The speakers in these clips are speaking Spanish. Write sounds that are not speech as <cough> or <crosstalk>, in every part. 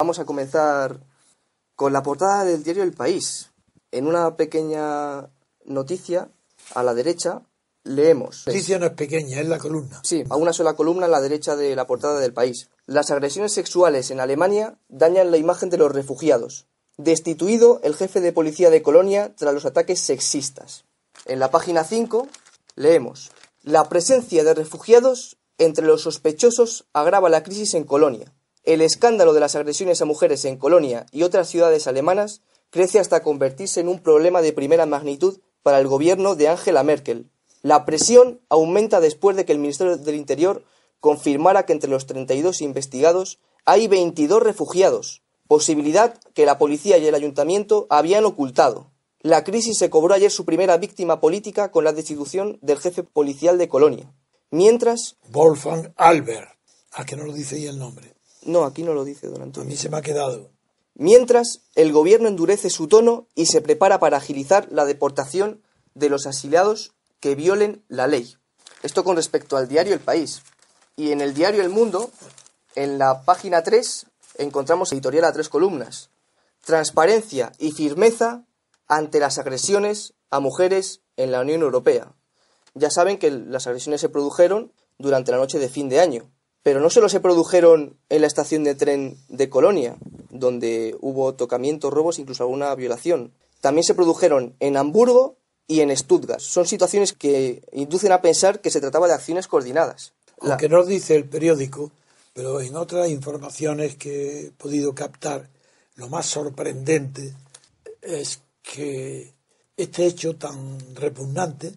Vamos a comenzar con la portada del diario El País. En una pequeña noticia a la derecha leemos. La noticia no es pequeña, es la columna. Sí, a una sola columna a la derecha de la portada del País. Las agresiones sexuales en Alemania dañan la imagen de los refugiados. Destituido el jefe de policía de Colonia tras los ataques sexistas. En la página 5 leemos. La presencia de refugiados entre los sospechosos agrava la crisis en Colonia. El escándalo de las agresiones a mujeres en Colonia y otras ciudades alemanas crece hasta convertirse en un problema de primera magnitud para el gobierno de Angela Merkel. La presión aumenta después de que el Ministerio del Interior confirmara que entre los 32 investigados hay 22 refugiados, posibilidad que la policía y el ayuntamiento habían ocultado. La crisis se cobró ayer su primera víctima política con la destitución del jefe policial de Colonia. Mientras. Wolfgang Albert, a que no lo dice ahí el nombre, no, aquí no lo dice don Antonio. se me ha quedado. Mientras, el gobierno endurece su tono y se prepara para agilizar la deportación de los asilados que violen la ley. Esto con respecto al diario El País. Y en el diario El Mundo, en la página 3, encontramos editorial a tres columnas. Transparencia y firmeza ante las agresiones a mujeres en la Unión Europea. Ya saben que las agresiones se produjeron durante la noche de fin de año, pero no solo se produjeron en la estación de tren de Colonia, donde hubo tocamientos, robos, incluso alguna violación. También se produjeron en Hamburgo y en Stuttgart. Son situaciones que inducen a pensar que se trataba de acciones coordinadas. Lo que nos dice el periódico, pero en otras informaciones que he podido captar, lo más sorprendente es que este hecho tan repugnante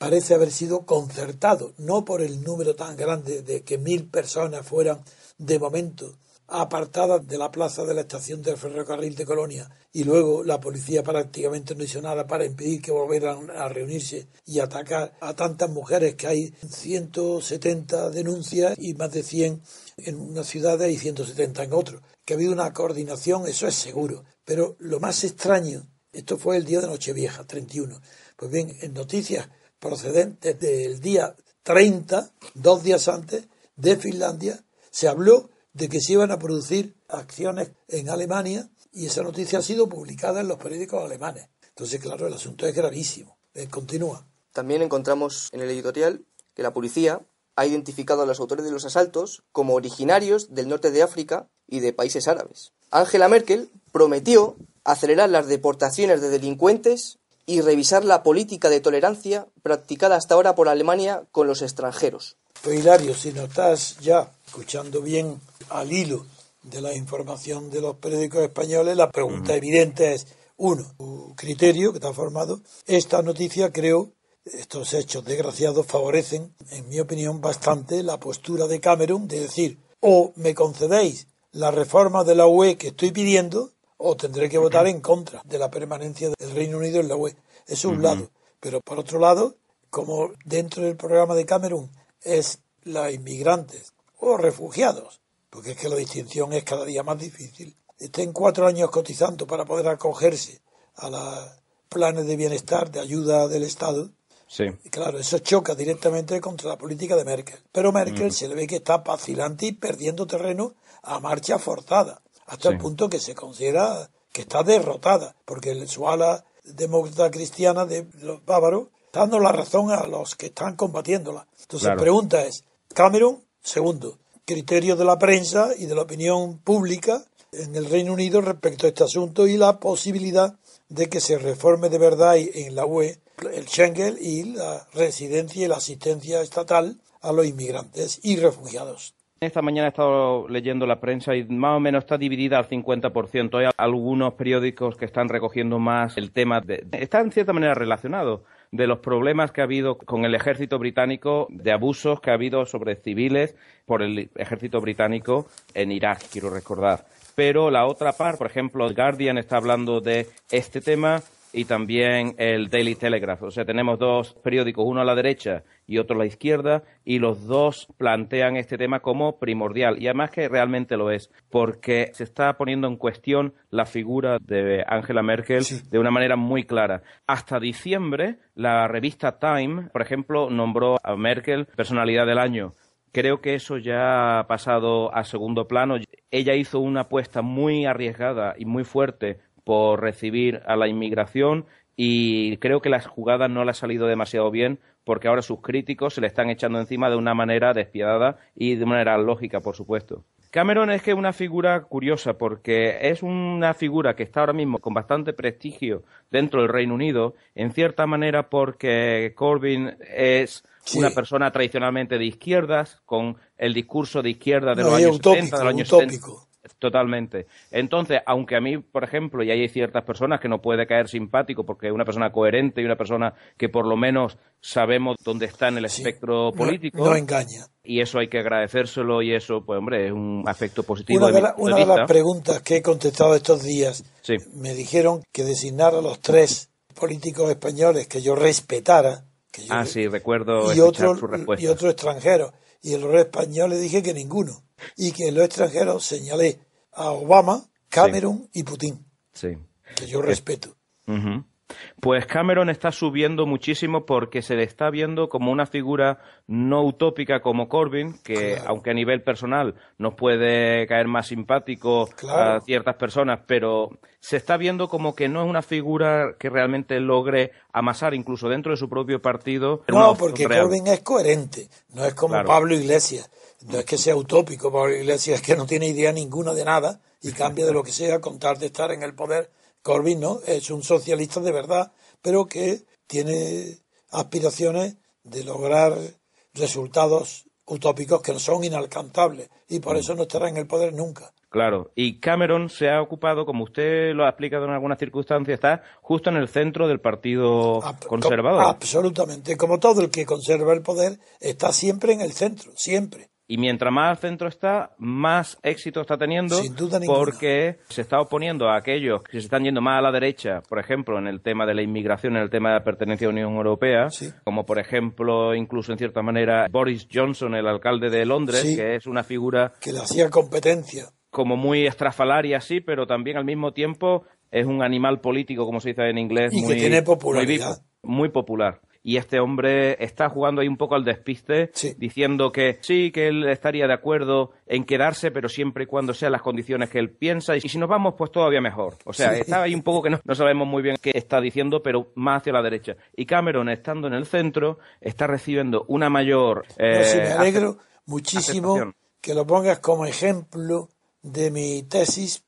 parece haber sido concertado, no por el número tan grande de que mil personas fueran de momento apartadas de la plaza de la estación del ferrocarril de Colonia y luego la policía prácticamente no hizo nada para impedir que volvieran a reunirse y atacar a tantas mujeres que hay 170 denuncias y más de 100 en una ciudades y 170 en otros. Que ha habido una coordinación, eso es seguro. Pero lo más extraño, esto fue el día de Nochevieja, 31. Pues bien, en noticias procedentes del día 30, dos días antes, de Finlandia, se habló de que se iban a producir acciones en Alemania y esa noticia ha sido publicada en los periódicos alemanes. Entonces, claro, el asunto es gravísimo. Eh, continúa. También encontramos en el editorial que la policía ha identificado a los autores de los asaltos como originarios del norte de África y de países árabes. Angela Merkel prometió acelerar las deportaciones de delincuentes y revisar la política de tolerancia practicada hasta ahora por Alemania con los extranjeros. Pues Hilario, si no estás ya escuchando bien al hilo de la información de los periódicos españoles, la pregunta evidente es, uno, tu criterio que está formado, esta noticia creo, estos hechos desgraciados favorecen, en mi opinión, bastante la postura de Cameron de decir, o me concedéis la reforma de la UE que estoy pidiendo, o tendré que votar en contra de la permanencia del Reino Unido en la UE. Eso es un lado. Pero por otro lado, como dentro del programa de Camerún es la inmigrantes o refugiados, porque es que la distinción es cada día más difícil, estén cuatro años cotizando para poder acogerse a los planes de bienestar, de ayuda del Estado, Sí. Claro, eso choca directamente contra la política de Merkel. Pero Merkel se le ve que está vacilante y perdiendo terreno a marcha forzada hasta el punto que se considera que está derrotada, porque su ala demócrata cristiana de los bávaros está dando la razón a los que están combatiéndola. Entonces, la pregunta es, Cameron, segundo, criterio de la prensa y de la opinión pública en el Reino Unido respecto a este asunto y la posibilidad de que se reforme de verdad en la UE el Schengen y la residencia y la asistencia estatal a los inmigrantes y refugiados. Esta mañana he estado leyendo la prensa y más o menos está dividida al 50%. Hay algunos periódicos que están recogiendo más el tema. De... Está en cierta manera relacionado de los problemas que ha habido con el ejército británico, de abusos que ha habido sobre civiles por el ejército británico en Irak, quiero recordar. Pero la otra parte, por ejemplo, el Guardian está hablando de este tema, y también el Daily Telegraph. O sea, tenemos dos periódicos, uno a la derecha y otro a la izquierda, y los dos plantean este tema como primordial. Y además que realmente lo es, porque se está poniendo en cuestión la figura de Angela Merkel de una manera muy clara. Hasta diciembre, la revista Time, por ejemplo, nombró a Merkel personalidad del año. Creo que eso ya ha pasado a segundo plano. Ella hizo una apuesta muy arriesgada y muy fuerte por recibir a la inmigración y creo que las jugadas no le ha salido demasiado bien porque ahora sus críticos se le están echando encima de una manera despiadada y de manera lógica, por supuesto. Cameron es que una figura curiosa porque es una figura que está ahora mismo con bastante prestigio dentro del Reino Unido, en cierta manera porque Corbyn es una persona tradicionalmente de izquierdas, con el discurso de izquierda de los años Totalmente. Entonces, aunque a mí, por ejemplo, ya hay ciertas personas que no puede caer simpático porque es una persona coherente y una persona que por lo menos sabemos dónde está en el espectro político. No, engaña. Y eso hay que agradecérselo y eso, pues hombre, es un aspecto positivo. Una de, las preguntas que he contestado estos días, me dijeron que designar a los tres políticos españoles que yo respetara ah, sí, recuerdo y otro, respuesta. Y otro extranjero. Y el rol español le dije que ninguno. Y que los extranjeros señalé a Obama, Cameron y Putin. Sí. Que yo respeto. Pues Cameron está subiendo muchísimo porque se le está viendo como una figura no utópica como Corbyn, que aunque a nivel personal nos puede caer más simpático a ciertas personas, pero se está viendo como que no es una figura que realmente logre amasar incluso dentro de su propio partido. No, porque Corbyn es coherente, no es como Pablo Iglesias. No es que sea utópico Pablo Iglesias, es que no tiene idea ninguna de nada y <laughs> cambia de lo que sea con tal de estar en el poder Corbyn no, es un socialista de verdad, pero que tiene aspiraciones de lograr resultados utópicos que son inalcanzables y por mm. eso no estará en el poder nunca. Claro, y Cameron se ha ocupado, como usted lo ha explicado en algunas circunstancias, está justo en el centro del Partido Conservador. absolutamente, como todo el que conserva el poder, está siempre en el centro, siempre. Y mientras más al centro está, más éxito está teniendo porque se está oponiendo a aquellos que se están yendo más a la derecha, por ejemplo, en el tema de la inmigración, en el tema de la pertenencia a la Unión Europea, como por ejemplo, incluso en cierta manera, Boris Johnson, el alcalde de Londres, que es una figura... Que le hacía competencia. Como muy estrafalaria, sí, pero también al mismo tiempo es un animal político, como se dice en inglés. Y tiene popularidad. muy popular y este hombre está jugando ahí un poco al despiste, diciendo que sí, que él estaría de acuerdo en quedarse, pero siempre y cuando sean las condiciones que él piensa, y si nos vamos, pues todavía mejor. O sea, está ahí un poco que no, sabemos muy bien qué está diciendo, pero más hacia la derecha. Y Cameron, estando en el centro, está recibiendo una mayor... sí, me eh, alegro muchísimo que lo pongas como ejemplo de mi tesis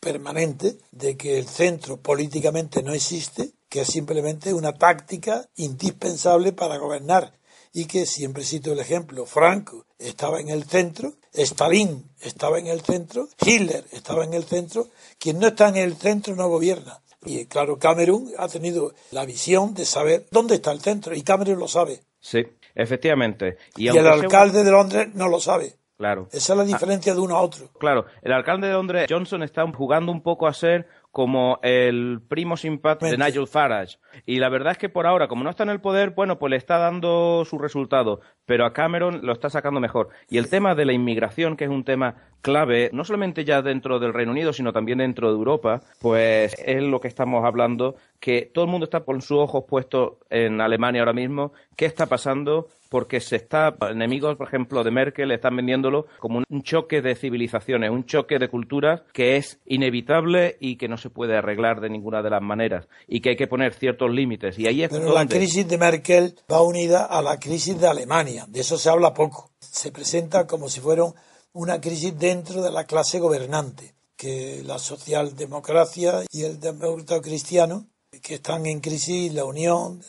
permanente de que el centro políticamente no existe que es simplemente una táctica indispensable para gobernar y que siempre cito el ejemplo, Franco estaba en el centro, Stalin estaba en el centro, Hitler estaba en el centro, quien no está en el centro no gobierna. Y claro, Camerún ha tenido la visión de saber dónde está el centro y Camerún lo sabe. Sí, efectivamente. Y, el alcalde de Londres no lo sabe. Claro. Esa es la ah. diferencia de uno a otro. Claro, el alcalde de Londres, Johnson, está jugando un poco a ser como el primo simpático de Nigel Farage. Y la verdad es que por ahora, como no está en el poder, bueno, pues le está dando su resultado pero a Cameron lo está sacando mejor. Y el tema de la inmigración, que es un tema clave, no solamente ya dentro del Reino Unido, sino también dentro de Europa, pues es lo que estamos hablando, que todo el mundo está con sus ojos puestos en Alemania ahora mismo, qué está pasando, porque se está, enemigos, por ejemplo, de Merkel, están vendiéndolo como un choque de civilizaciones, un choque de culturas que es inevitable y que no se puede arreglar de ninguna de las maneras y que hay que poner ciertos límites. Y ahí es la crisis de Merkel va unida a la crisis de Alemania de eso se habla poco. Se presenta como si fuera una crisis dentro de la clase gobernante, que la socialdemocracia y el demócrata cristiano, que están en crisis, la unión.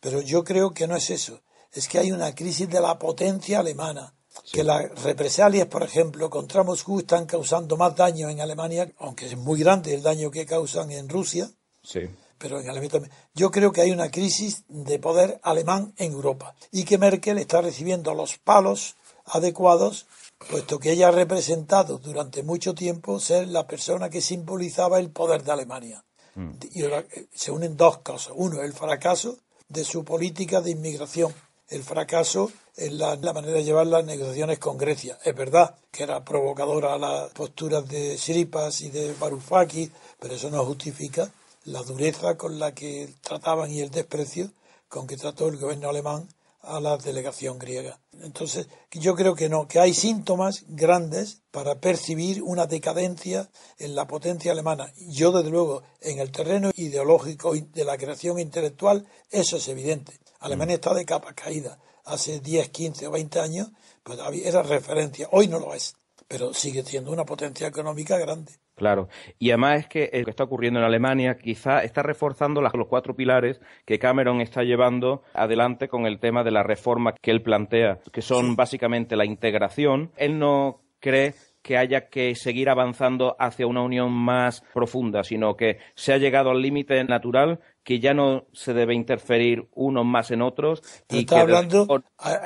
Pero yo creo que no es eso. Es que hay una crisis de la potencia alemana. Que las represalias, por ejemplo, contra Moscú están causando más daño en Alemania, aunque es muy grande el daño que causan en Rusia. Sí pero en también. Yo creo que hay una crisis de poder alemán en Europa y que Merkel está recibiendo los palos adecuados, puesto que ella ha representado durante mucho tiempo ser la persona que simbolizaba el poder de Alemania. Hmm. Y eh, se unen dos cosas. Uno, el fracaso de su política de inmigración, el fracaso en la, manera de llevar las negociaciones con Grecia. Es verdad que era provocadora las posturas de Siripas y de Varoufakis, pero eso no justifica la dureza con la que trataban y el desprecio con que trató el gobierno alemán a la delegación griega. Entonces, yo creo que no, que hay síntomas grandes para percibir una decadencia en la potencia alemana. Yo, desde luego, en el terreno ideológico de la creación intelectual, eso es evidente. Alemania mm. está de capa caída. Hace 10, 15 o 20 años, pues era referencia. Hoy no lo es, pero sigue siendo una potencia económica grande. Claro. Y además es que lo que está ocurriendo en Alemania quizá está reforzando los cuatro pilares que Cameron está llevando adelante con el tema de la reforma que él plantea, que son básicamente la integración. Él no cree que haya que seguir avanzando hacia una unión más profunda, sino que se ha llegado al límite natural que ya no se debe interferir unos más en otros. está hablando,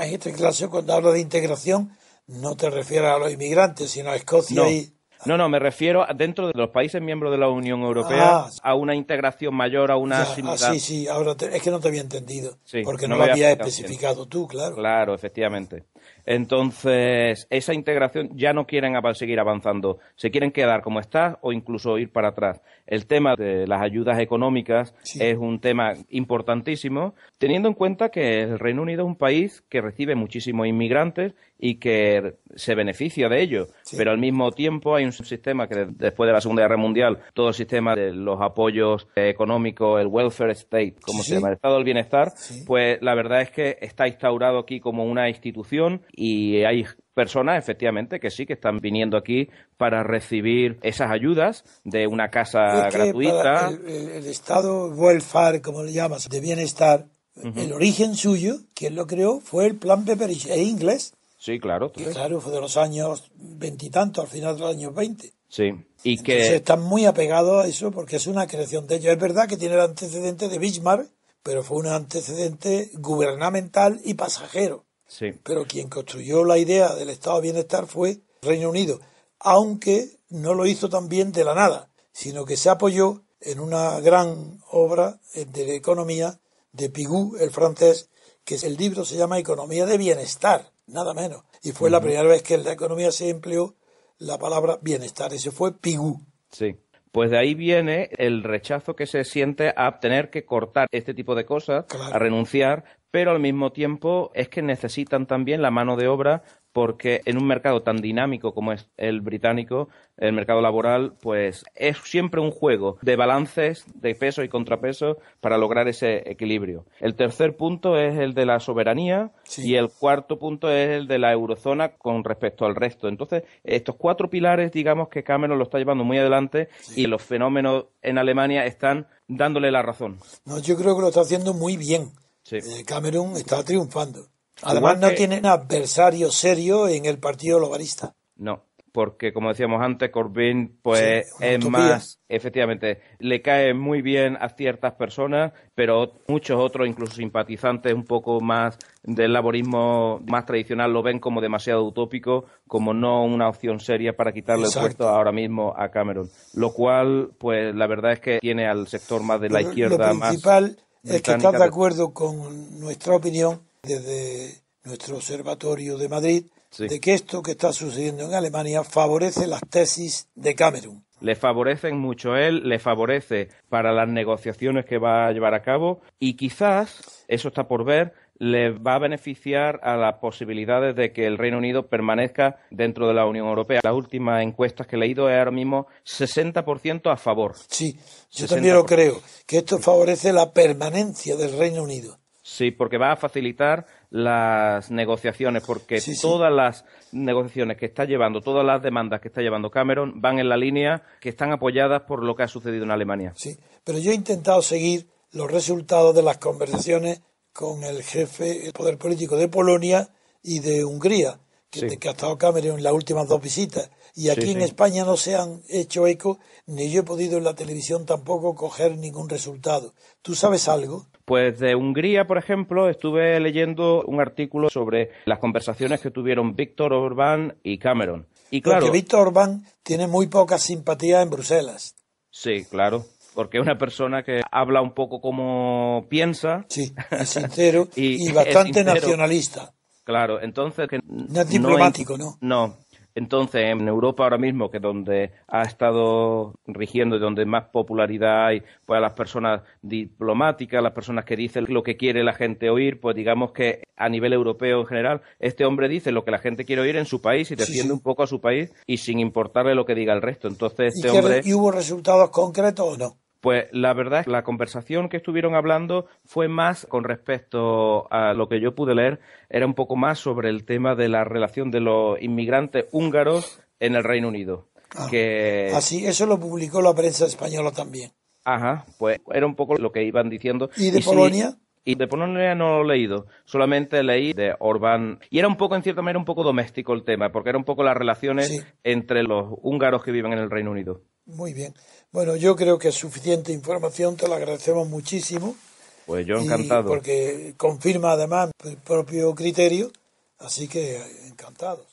en esta clase, cuando habla de integración, no te refieres a los inmigrantes, sino a Escocia y no, no, me refiero dentro de los países miembros de la Unión Europea ah. a una integración mayor, a una ah, similitud. sí, sí, es que no te había entendido, porque no, lo habías especificado tú, claro. Claro, efectivamente. Entonces, esa integración ya no quieren seguir avanzando, se quieren quedar como está o incluso ir para atrás. El tema de las ayudas económicas es un tema importantísimo, teniendo en cuenta que el Reino Unido es un país que recibe muchísimos inmigrantes y que se beneficia de ello. Pero al mismo tiempo hay un sistema que después de la Segunda Guerra Mundial, todo el sistema de los apoyos económicos, el welfare state, como se llama, el estado del bienestar, pues la verdad es que está instaurado aquí como una institución y hay personas, efectivamente, que sí, que están viniendo aquí para recibir esas ayudas de una casa gratuita. El, estado welfare, como le llamas, de bienestar, el origen suyo, quien lo creó, fue el plan Pepperidge en inglés Sí, claro. claro, fue de los años veintitantos, al final de los años veinte. Sí, y que... Están muy apegados a eso porque es una creación de ellos. Es verdad que tiene el antecedente de Bismarck, pero fue un antecedente gubernamental y pasajero. Sí. Pero quien construyó la idea del estado de bienestar fue Reino Unido, aunque no lo hizo tan bien de la nada, sino que se apoyó en una gran obra de la economía de Pigou, el francés, que el libro se llama Economía de Bienestar nada menos. Y fue la primera vez que en la economía se empleó la palabra bienestar, ese fue Pigú. Sí. Pues de ahí viene el rechazo que se siente a tener que cortar este tipo de cosas, a renunciar, pero al mismo tiempo es que necesitan también la mano de obra porque en un mercado tan dinámico como es el británico, el mercado laboral, pues es siempre un juego de balances, de peso y contrapeso para lograr ese equilibrio. El tercer punto es el de la soberanía y el cuarto punto es el de la eurozona con respecto al resto. Entonces, estos cuatro pilares, digamos que Cameron lo está llevando muy adelante y los fenómenos en Alemania están dándole la razón. No, yo creo que lo está haciendo muy bien. Eh, Cameron está triunfando. Además no tienen adversario serio en el Partido Lobarista. No, porque como decíamos antes, Corbyn pues es más, efectivamente, le cae muy bien a ciertas personas, pero muchos otros, incluso simpatizantes un poco más del laborismo más tradicional, lo ven como demasiado utópico, como no una opción seria para quitarle el puesto ahora mismo a Cameron. Lo cual, pues la verdad es que tiene al sector más de la izquierda lo principal Es que están de acuerdo con nuestra opinión desde nuestro observatorio de Madrid de que esto que está sucediendo en Alemania favorece las tesis de Cameron. Le favorecen mucho a él, le favorece para las negociaciones que va a llevar a cabo y quizás, eso está por ver, le va a beneficiar a las posibilidades de que el Reino Unido permanezca dentro de la Unión Europea. Las últimas encuestas que he leído es ahora mismo 60% a favor. Sí, yo también lo creo, que esto favorece la permanencia del Reino Unido. Sí, porque va a facilitar las negociaciones, porque todas las negociaciones que está llevando, todas las demandas que está llevando Cameron van en la línea que están apoyadas por lo que ha sucedido en Alemania. Sí, pero yo he intentado seguir los resultados de las conversaciones con el jefe del poder político de Polonia y de Hungría, que ha estado Cameron en las últimas dos visitas y aquí en España no se han hecho eco, ni yo he podido en la televisión tampoco coger ningún resultado. ¿Tú sabes algo? Pues de Hungría, por ejemplo, estuve leyendo un artículo sobre las conversaciones que tuvieron Víctor Orbán y Cameron. Y claro, porque Víctor Orbán tiene muy poca simpatía en Bruselas. Sí, claro porque es una persona que habla un poco como piensa. Sí, es <laughs> sincero y, bastante nacionalista. Claro, entonces... Que no es diplomático, ¿no? No, entonces, en Europa ahora mismo, que donde ha estado rigiendo y donde más popularidad hay, pues a las personas diplomáticas, las personas que dicen lo que quiere la gente oír, pues digamos que a nivel europeo en general, este hombre dice lo que la gente quiere oír en su país y defiende un poco a su país y sin importarle lo que diga el resto. Entonces, este hombre. ¿Y hubo resultados concretos o no? Pues la verdad es que la conversación que estuvieron hablando fue más con respecto a lo que yo pude leer, era un poco más sobre el tema de la relación de los inmigrantes húngaros en el Reino Unido. Así, ah, ah, eso lo publicó la prensa española también. Ajá, pues era un poco lo que iban diciendo. ¿Y de Polonia? Y de Polonia no lo he leído, solamente leí de Orbán. Y era un poco, en cierta manera, un poco doméstico el tema, porque era un poco las relaciones entre los húngaros que viven en el Reino Unido. Muy bien. Bueno, yo creo que es suficiente información, te la agradecemos muchísimo. Pues yo encantado. porque confirma además el propio criterio, así que eh, encantado.